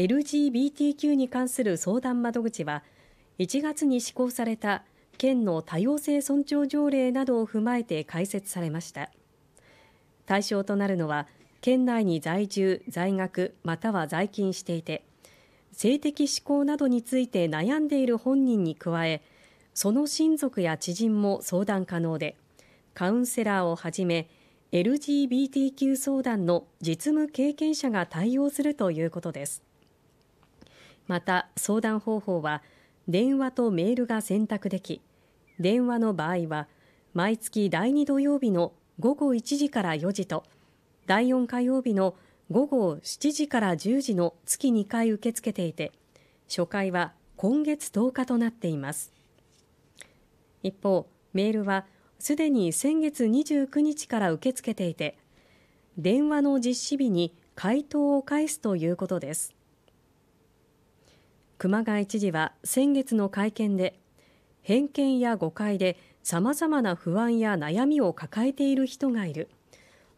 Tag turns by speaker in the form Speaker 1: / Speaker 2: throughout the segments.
Speaker 1: ＬＧＢＴＱ に関する相談窓口は1月に施行された県の多様性尊重条例などを踏まえて開設されました対象となるのは県内に在住在学または在勤していて性的指向などについて悩んでいる本人に加えその親族や知人も相談可能でカウンセラーをはじめ LGBTQ 相談の実務経験者が対応するということですまた相談方法は電話とメールが選択でき電話の場合は毎月第2土曜日の午後1時から4時と第4火曜日の午後7時から10時の月2回受け付けていて初回は今月10日となっています一方メールはすでに先月29日から受け付けていて電話の実施日に回答を返すということです熊谷知事は先月の会見で偏見や誤解でさまざまな不安や悩みを抱えている人がいる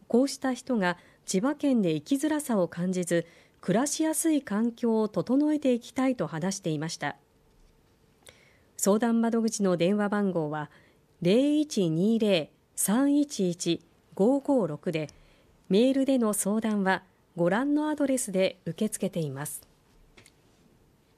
Speaker 1: こうした人が千葉県で生きづらさを感じず暮らしやすい環境を整えていきたいと話していました相談窓口の電話番号は0120-311-556でメールでの相談はご覧のアドレスで受け付けています